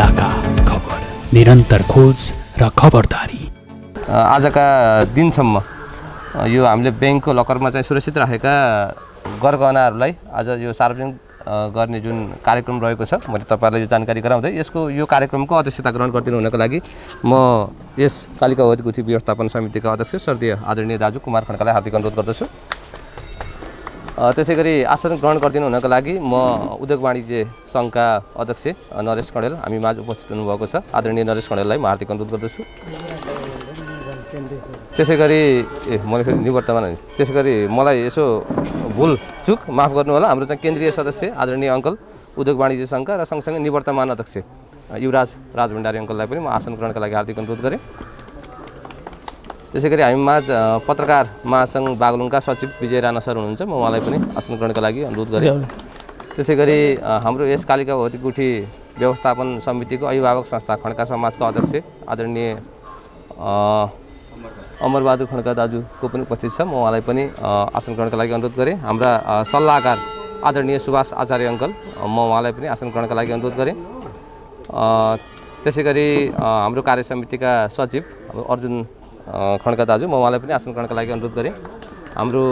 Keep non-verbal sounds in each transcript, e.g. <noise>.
इलाका खबर निरन्तर खोज र खबरदारी आजका दिनसम्म यो हामीले ब्याङ्कको लकरमा चाहिँ सुरक्षित राखेका गरगहनाहरूलाई आज यो सार्वजनिक गर्ने जुन कार्यक्रम रहेको छ मैले तपाईँलाई यो जानकारी गराउँदै यसको यो कार्यक्रमको अध्यक्षता ग्रहण गरिदिनु हुनको लागि म यस कालिका वैदिक व्यवस्थापन समितिका अध्यक्ष स्वर्गीय आदरणीय दाजु कुमार खड्कालाई हार्दिक अनुरोध गर्दछु त्यसै गरी आसन ग्रहण गरिदिनु हुनको लागि म उद्योग वाणिज्य सङ्घका अध्यक्ष नरेश कणेल हामी माझ उपस्थित हुनुभएको छ आदरणीय नरेश कणेललाई म हार्दिक अनुरोध गर्दछु त्यसै गरी ए मैले फेरि निवर्तमान त्यसै गरी मलाई यसो भुल चुक माफ गर्नु होला हाम्रो चाहिँ केन्द्रीय सदस्य आदरणीय अङ्कल उद्योग वाणिज्य सङ्घका र सँगसँगै निवर्तमान अध्यक्ष युवराज राज भण्डारी अङ्कललाई पनि म आसन ग्रहणका लागि हार्दिक अनुरोध गरेँ त्यसै गरी हामी माझ पत्रकार महासङ्घ बागलुङका सचिव विजय राणा सर हुनुहुन्छ म उहाँलाई पनि आसन ग्रहणका लागि अनुरोध गरेँ त्यसै गरी हाम्रो यस कालिका भौतिक गुठी व्यवस्थापन समितिको अभिभावक संस्था खड्का समाजका अध्यक्ष आदरणीय अमरबहादुर खड्का दाजुको पनि उपस्थित छ म उहाँलाई पनि आसन ग्रहणका लागि अनुरोध गरेँ हाम्रा सल्लाहकार आदरणीय सुभाष आचार्य अङ्कल म उहाँलाई पनि आसन ग्रहणका लागि अनुरोध गरेँ त्यसै गरी हाम्रो कार्य समितिका सचिव अर्जुन खड्का दाजु म उहाँलाई पनि आसन ग्रहणका लागि अनुरोध गरेँ हाम्रो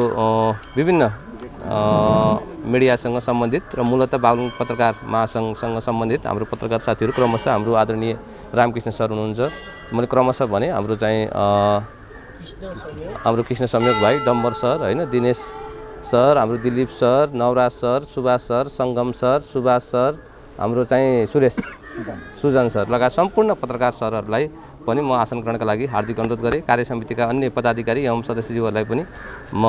विभिन्न मिडियासँग सम्बन्धित र मूलत बागलुङ पत्रकार महासङ्घसँग सम्बन्धित हाम्रो पत्रकार साथीहरू क्रमशः हाम्रो आदरणीय रामकृष्ण सर हुनुहुन्छ मैले क्रमशः भने हाम्रो चाहिँ हाम्रो कृष्ण संयोग भाइ डम्बर सर होइन दिनेश सर हाम्रो Dilip sir Navraj sir Subhash sir Sangam sir Subhash sir हाम्रो चाहिँ सुरेश सुजन सर लगायत सम्पूर्ण पत्रकार सरहरूलाई पनि म आसन ग्रहणका लागि हार्दिक अनुरोध गरेँ कार्य समितिका अन्य पदाधिकारी एवं सदस्यज्यूहरूलाई पनि म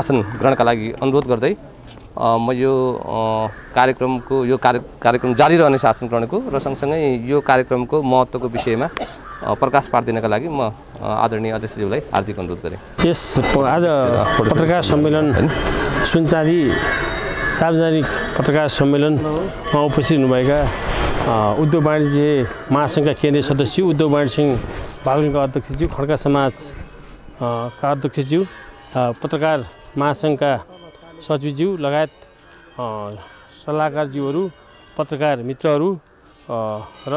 आसन ग्रहणका लागि अनुरोध गर्दै म यो कार्यक्रमको यो कार्य कार्यक्रम जारी रहनेछ आसन ग्रहणको र सँगसँगै यो कार्यक्रमको महत्त्वको विषयमा प्रकाश पारिदिनका लागि म आदरणीय अध्यक्षज्यूलाई हार्दिक अनुरोध गरेँ यस आज पत्रकार सम्मेलन सुनचारी सार्वजनिक पत्रकार सम्मेलनमा उपस्थित हुनुभएका उद्योग वाणिज्य महासङ्घका केन्द्रीय सदस्यज्यू उद्योग वाणिज्य सिंह बागलुङका अध्यक्षज्यू खड्का समाजका अध्यक्षज्यू पत्रकार महासङ्घका सचिवज्यू लगायत सल्लाहकारज्यूहरू पत्रकार मित्रहरू र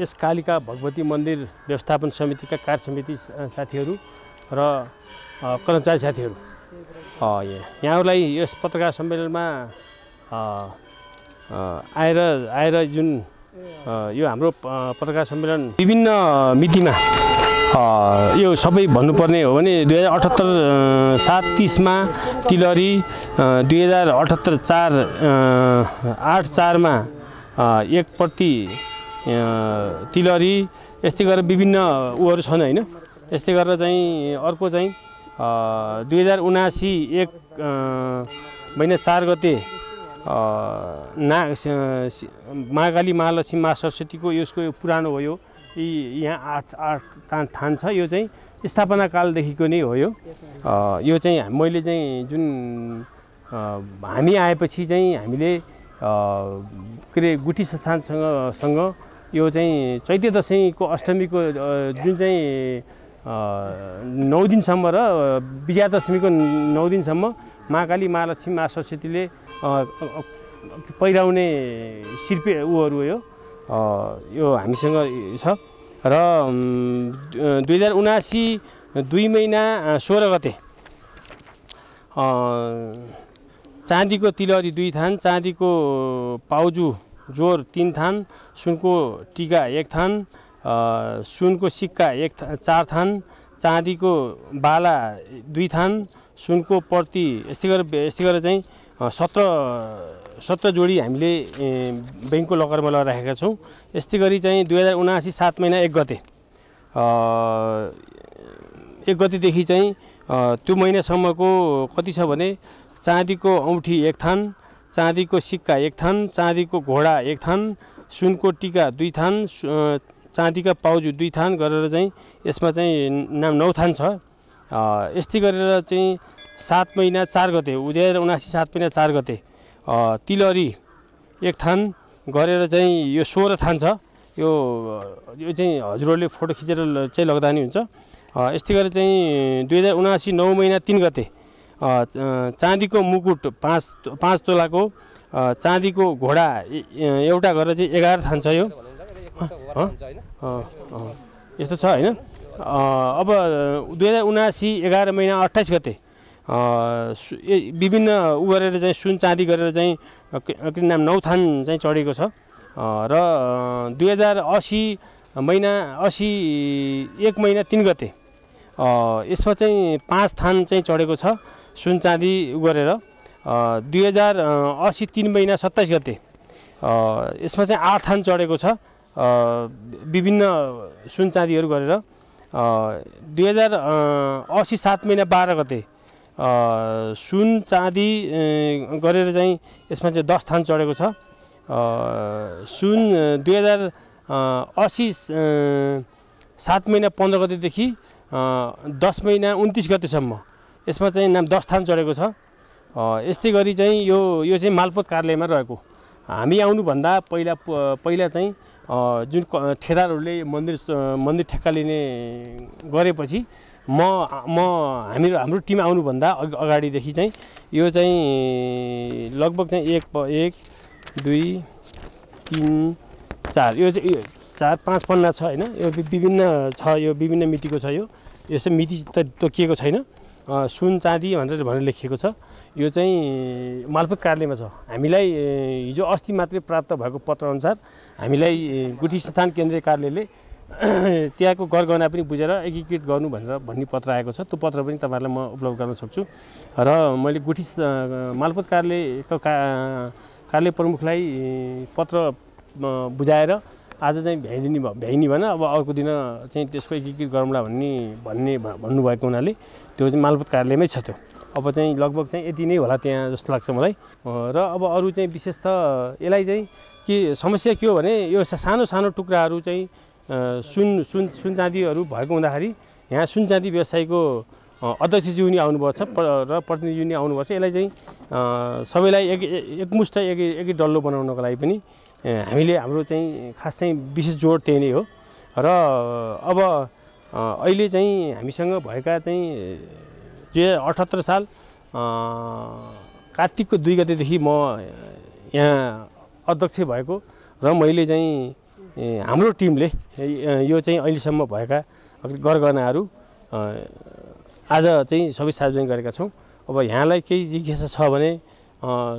यस कालिका भगवती मन्दिर व्यवस्थापन समितिका कार्य समिति साथीहरू र कर्मचारी साथीहरू यहाँहरूलाई यस पत्रकार सम्मेलनमा आएर आएर जुन यो हाम्रो पत्रकार सम्मेलन विभिन्न मितिमा यो सबै भन्नुपर्ने हो भने दुई हजार अठहत्तर सात तिसमा तिलहरी दुई हजार अठहत्तर चार आठ चारमा एकप्रति तिलहरी यस्तै गरेर विभिन्न उहरू छन् होइन यस्तै गरेर चाहिँ अर्को चाहिँ दुई हजार उनासी एक महिना चार गते ना मागाली महालक्ष्मी मा सरस्वतीको यसको यो पुरानो हो यो यहाँ आठ आठ थान छ यो चाहिँ स्थापना कालदेखिको नै हो यो यो चाहिँ मैले चाहिँ जुन हामी आएपछि चाहिँ हामीले के अरे गुठी संस्थानसँग सँग यो चाहिँ चैते दसैँको अष्टमीको जुन चाहिँ नौ दिनसम्म र विजयादशमीको नौ दिनसम्म महाकाली महालक्ष्मी सरस्वतीले पहिराउने शिल्पी ऊहरू हो यो हामीसँग छ र दुई हजार उनासी दुई महिना सोह्र गते चाँदीको तिलहरी दुई थान चाँदीको पाउजु जोर तिन थान सुनको टिका एक थान सुनको सिक्का एक था, चार थान चाँदीको बाला दुई थान सुनको प्रति यस्तै गरेर यस्तै गरेर चाहिँ सत्र सत्र जोडी हामीले ब्याङ्कको लकरमा लगाएर राखेका छौँ यस्तै गरी चाहिँ दुई हजार उनासी सात महिना एक गते एक गतेदेखि चाहिँ त्यो महिनासम्मको कति छ भने चाँदीको औँठी एक थान चाँदीको सिक्का एक थान चाँदीको घोडा एक थान सुनको टिका दुई थान चाँदीका पाउजु दुई थान गरेर चाहिँ यसमा चाहिँ नाम नौ थान छ यस्तै गरेर चाहिँ सात महिना चार गते उदेर उनासी सात महिना चार गते तिलहरी एक थान गरेर चाहिँ यो सोह्र थान छ यो यो चाहिँ हजुरहरूले फोटो खिचेर चाहिँ लग्दा नि हुन्छ यस्तै गरेर चाहिँ दुई हजार उनासी नौ महिना तिन गते चाँदीको मुकुट पाँच पाँच तोलाको चाँदीको घोडा एउटा गरेर चाहिँ एघार थान छ यो यस्तो छ होइन अब दुई हजार उनासी एघार महिना अट्ठाइस गते विभिन्न ऊ गरेर चाहिँ सुन चाँदी गरेर चाहिँ के नाम नौथान चाहिँ चढेको छ र दुई हजार असी महिना असी एक महिना तिन गते यसमा चाहिँ पाँच थान चाहिँ चढेको छ सुन चाँदी गरेर दुई हजार असी तिन महिना सत्ताइस गते यसमा चाहिँ आठ थान चढेको छ विभिन्न सुन चाँदीहरू गरेर दुई हजार असी सात महिना बाह्र गते सुन चाँदी गरेर चाहिँ यसमा चाहिँ दस थान चढेको छ सुन दुई हजार असी सात महिना पन्ध्र गतेदेखि दस महिना उन्तिस गतेसम्म यसमा चाहिँ नाम दस थान चढेको छ यस्तै गरी चाहिँ यो यो चाहिँ मालपोत कार्यालयमा रहेको हामी आउनुभन्दा पहिला पहिला चाहिँ जुन ठेदारहरूले मन्दिर मन्दिर ठेक्का लिने गरेपछि म म हामी हाम्रो टिम आउनुभन्दा अग अगाडिदेखि चाहिँ यो चाहिँ लगभग चाहिँ एक एक दुई तिन चार यो चाहिँ चार पाँच पन्ना छ होइन यो विभिन्न छ यो विभिन्न मितिको छ यो यसो मिति त तोकिएको छैन सुन चाँदी भनेर भनेर लेखिएको छ यो चाहिँ मालपुत कार्यालयमा छ हामीलाई हिजो अस्ति मात्रै प्राप्त भएको पत्रअनुसार हामीलाई गुठी स्थान केन्द्रीय कार्यालयले <clears throat> त्यहाँको गरगहना पनि बुझेर एकीकृत गर्नु भनेर भन्ने पत्र आएको छ त्यो पत्र पनि तपाईँहरूलाई म उपलब्ध गर्न सक्छु र मैले गुठी मालपुत कार्यालयको का कार्यालय प्रमुखलाई पत्र बुझाएर आज चाहिँ भ्याइदिने भयो भ्याइने भएन अब अर्को दिन चाहिँ त्यसको एकीकृत गरौँला भन्ने भन्ने भन्नुभएको हुनाले त्यो चाहिँ मालपुत कार्यालयमै छ त्यो अब चाहिँ लगभग चाहिँ यति नै होला त्यहाँ जस्तो लाग्छ मलाई र अब अरू चाहिँ विशेष त यसलाई चाहिँ के समस्या के हो भने यो सानो सानो टुक्राहरू चाहिँ सुन सुन सुन चाँदीहरू भएको हुँदाखेरि यहाँ सुन चाँदी व्यवसायको अध्यक्षज्यू नै आउनुपर्छ र प्रतिनिधिज्यू नै आउनुपर्छ यसलाई चाहिँ सबैलाई एक एकमुष्ट एक एक डल्लो बनाउनको लागि पनि हामीले हाम्रो चाहिँ खास चाहिँ विशेष जोड त्यही नै हो र अब अहिले चाहिँ हामीसँग भएका चाहिँ दुई हजार अठहत्तर साल कार्तिकको दुई गतेदेखि म यहाँ अध्यक्ष भएको र मैले चाहिँ हाम्रो टिमले यो चाहिँ अहिलेसम्म भएका गरगहनाहरू आज चाहिँ सबै सार्वजनिक गरेका छौँ अब यहाँलाई केही जिज्ञासा छ भने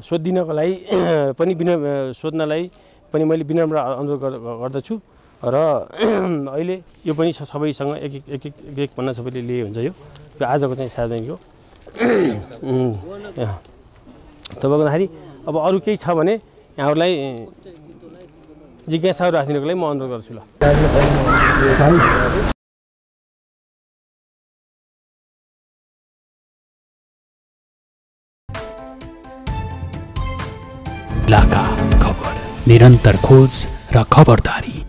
सोधिदिनको लागि <clears throat> पनि विन सोध्नलाई पनि मैले विनम्र अनुरोध गर्दछु र <clears throat> अहिले यो पनि सबैसँग एक एक एक एक एक सबैले लिए हुन्छ यो आजको चाहिँ सार्वजनिक हो तपाईँको भन्दाखेरि अब अरू केही छ भने यहाँहरूलाई जिज्ञासाहरू राखिदिनुको लागि म अनुरोध गर्छु ल खबर निरन्तर खोज र खबरदारी